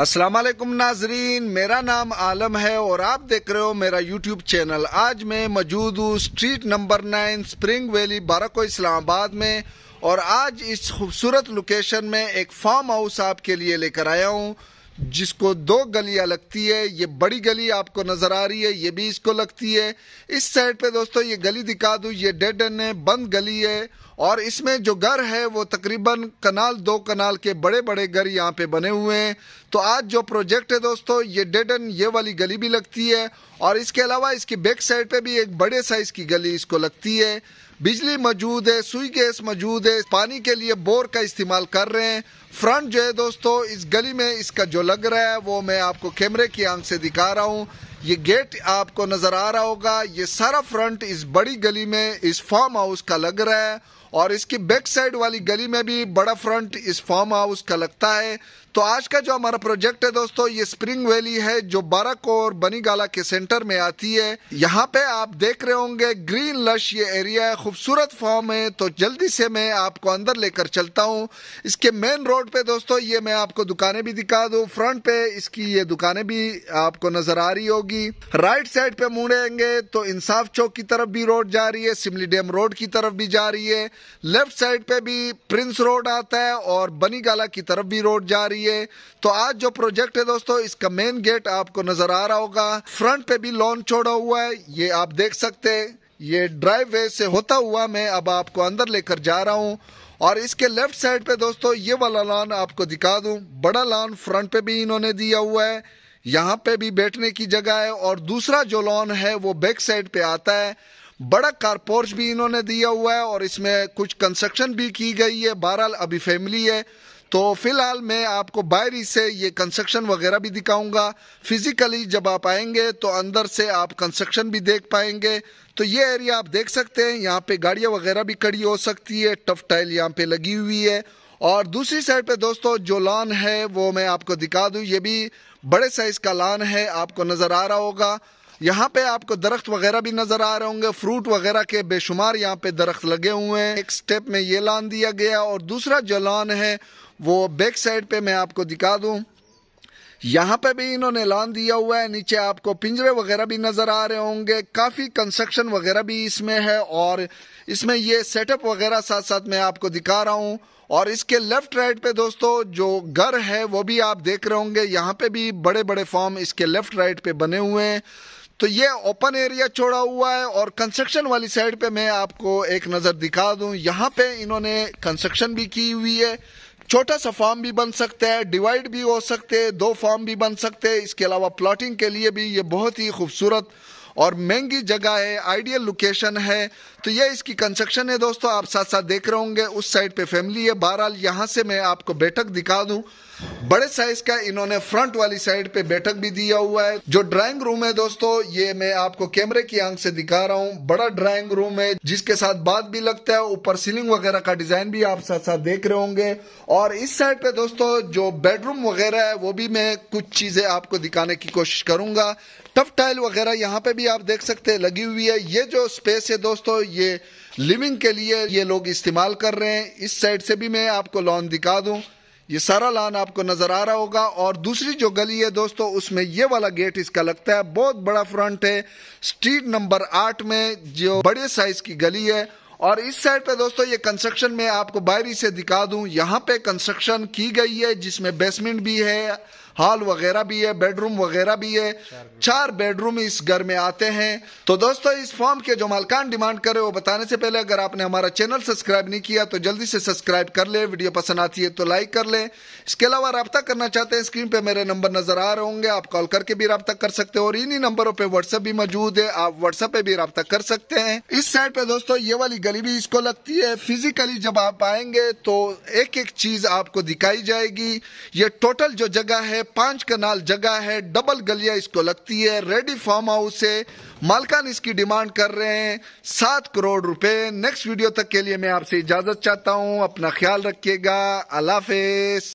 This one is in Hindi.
अस्सलाम वालेकुम नाजरीन मेरा नाम आलम है और आप देख रहे हो मेरा यूट्यूब चैनल आज मैं मौजूद हूँ street number nine spring valley बाराको इस्लामाबाद में और आज इस खूबसूरत लोकेशन में एक फार्म हाउस आपके लिए लेकर आया हूँ जिसको दो गलियां लगती है ये बड़ी गली आपको नजर आ रही है ये भी इसको लगती है इस साइड पे दोस्तों ये गली दिखा दू ये डेड एन है बंद गली है और इसमें जो घर है वो तकरीबन कनाल दो कनाल के बड़े बड़े घर यहाँ पे बने हुए हैं तो आज जो प्रोजेक्ट है दोस्तों ये डेड एंड ये वाली गली भी लगती है और इसके अलावा इसकी बैक साइड पे भी एक बड़े साइज की गली इसको लगती है बिजली मौजूद है सुई गैस मौजूद है पानी के लिए बोर का इस्तेमाल कर रहे हैं फ्रंट जो है दोस्तों इस गली में इसका जो लग रहा है वो मैं आपको कैमरे की आंख से दिखा रहा हूँ ये गेट आपको नजर आ रहा होगा ये सारा फ्रंट इस बड़ी गली में इस फार्म हाउस का लग रहा है और इसकी बैक साइड वाली गली में भी बड़ा फ्रंट इस फार्म हाउस का लगता है तो आज का जो हमारा प्रोजेक्ट है दोस्तों ये स्प्रिंग वैली है जो बाराक और बनीगाला के सेंटर में आती है यहाँ पे आप देख रहे होंगे ग्रीन लश ये एरिया है खूबसूरत फार्म है तो जल्दी से मैं आपको अंदर लेकर चलता हूँ इसके मेन रोड पे दोस्तों ये मैं आपको दुकानें भी दिखा दू फ्रंट पे इसकी ये दुकानें भी आपको नजर आ रही होगी होगी राइट साइड पे मुड़ेंगे तो इंसाफ चौक की तरफ भी रोड जा रही है सिमली डैम रोड की तरफ भी जा रही है लेफ्ट साइड पे भी प्रिंस रोड आता है और बनीगाला की तरफ भी रोड जा रही है तो आज जो प्रोजेक्ट है दोस्तों इसका मेन गेट आपको नजर आ रहा होगा फ्रंट पे भी लॉन छोड़ा हुआ है ये आप देख सकते हैं ये वे से होता हुआ मैं अब आपको अंदर लेकर जा रहा हूँ और इसके लेफ्ट साइड पे दोस्तों ये वाला लॉन आपको दिखा दूं बड़ा लॉन फ्रंट पे भी इन्होंने दिया हुआ है यहाँ पे भी बैठने की जगह है और दूसरा जो लॉन है वो बैक साइड पे आता है बड़ा कारपोर्च भी इन्होंने दिया हुआ है और इसमें कुछ कंस्ट्रक्शन भी की गई है बहरहाल अभी फैमिली है तो फिलहाल मैं आपको ही से ये कंस्ट्रक्शन वगैरह भी दिखाऊंगा फिजिकली जब आप आएंगे तो अंदर से आप कंस्ट्रक्शन भी देख पाएंगे तो ये एरिया आप देख सकते हैं यहाँ पे गाड़ियाँ वगैरह भी खड़ी हो सकती है टफ टाइल यहाँ पे लगी हुई है और दूसरी साइड पे दोस्तों जो लॉन है वो मैं आपको दिखा दूं ये भी बड़े साइज का लॉन है आपको नज़र आ रहा होगा यहाँ पे आपको दरख्त वगैरह भी नजर आ रहे होंगे फ्रूट वगैरह के बेशुमार यहाँ पे दरख्त लगे हुए हैं एक स्टेप में ये लान दिया गया और दूसरा जो लान है वो बैक साइड पे मैं आपको दिखा दूं यहाँ पे भी इन्होंने ऐलान दिया हुआ है नीचे आपको पिंजरे वगैरह भी नजर आ रहे होंगे काफी कंस्ट्रक्शन वगैरह भी इसमें है और इसमें ये सेटअप वगैरह साथ साथ मैं आपको दिखा रहा हूँ और इसके लेफ्ट राइट पे दोस्तों जो घर है वो भी आप देख रहे होंगे यहाँ पे भी बड़े बड़े फॉर्म इसके लेफ्ट राइट पे बने हुए हैं तो ये ओपन एरिया छोड़ा हुआ है और कंस्ट्रक्शन वाली साइड पे मैं आपको एक नज़र दिखा दूं यहाँ पे इन्होंने कंस्ट्रक्शन भी की हुई है छोटा सा फार्म भी बन सकता है डिवाइड भी हो सकते हैं दो फार्म भी बन सकते हैं इसके अलावा प्लॉटिंग के लिए भी ये बहुत ही खूबसूरत और महंगी जगह है आइडियल लोकेशन है तो ये इसकी कंस्ट्रक्शन है दोस्तों आप साथ साथ देख रहे होंगे उस साइड पे फैमिली है बहरहाल यहाँ से मैं आपको बैठक दिखा दूं बड़े साइज का इन्होंने फ्रंट वाली साइड पे बैठक भी दिया हुआ है जो ड्राइंग रूम है दोस्तों ये मैं आपको कैमरे की आंख से दिखा रहा हूँ बड़ा ड्राइंग रूम है जिसके साथ बात भी लगता है ऊपर सीलिंग वगैरह का डिजाइन भी आप साथ साथ देख रहे होंगे और इस साइड पे दोस्तों जो बेडरूम वगैरह है वो भी मैं कुछ चीजें आपको दिखाने की कोशिश करूंगा टफ टाइल वगैरह यहाँ पे भी भी आप देख सकते हैं लगी हुई है ये जो स्पेस है दोस्तों ये लिविंग के लिए ये लोग इस्तेमाल कर रहे हैं इस साइड से भी मैं आपको लॉन दिखा दूं ये सारा लॉन आपको नजर आ रहा होगा और दूसरी जो गली है दोस्तों उसमें ये वाला गेट इसका लगता है बहुत बड़ा फ्रंट है स्ट्रीट नंबर आठ में जो बड़े साइज की गली है और इस साइड पे दोस्तों ये कंस्ट्रक्शन में आपको बाहरी से दिखा दूं यहाँ पे कंस्ट्रक्शन की गई है जिसमें बेसमेंट भी है हॉल वगैरह भी है बेडरूम वगैरह भी है चार बेडरूम इस घर में आते हैं तो दोस्तों इस फॉर्म के जो मालकान डिमांड करे वो बताने से पहले अगर आपने हमारा चैनल सब्सक्राइब नहीं किया तो जल्दी से सब्सक्राइब कर ले वीडियो पसंद आती है तो लाइक कर ले इसके अलावा रब्ता करना चाहते हैं स्क्रीन पे मेरे नंबर नजर आ रहे होंगे आप कॉल करके भी रब्ता कर सकते हो और इन्हीं नंबरों पर व्हाट्सएप भी मौजूद है आप व्हाट्सएप पे भी रब्ता कर सकते हैं इस साइड पे दोस्तों ये वाली भी इसको लगती है फिजिकली जब आप आएंगे तो एक एक चीज आपको दिखाई जाएगी ये टोटल जो जगह है पांच कनाल जगह है डबल गलिया इसको लगती है रेडी फार्म हाउस है मालकान इसकी डिमांड कर रहे हैं सात करोड़ रुपए नेक्स्ट वीडियो तक के लिए मैं आपसे इजाजत चाहता हूँ अपना ख्याल रखिएगा अल्लाह हाफिज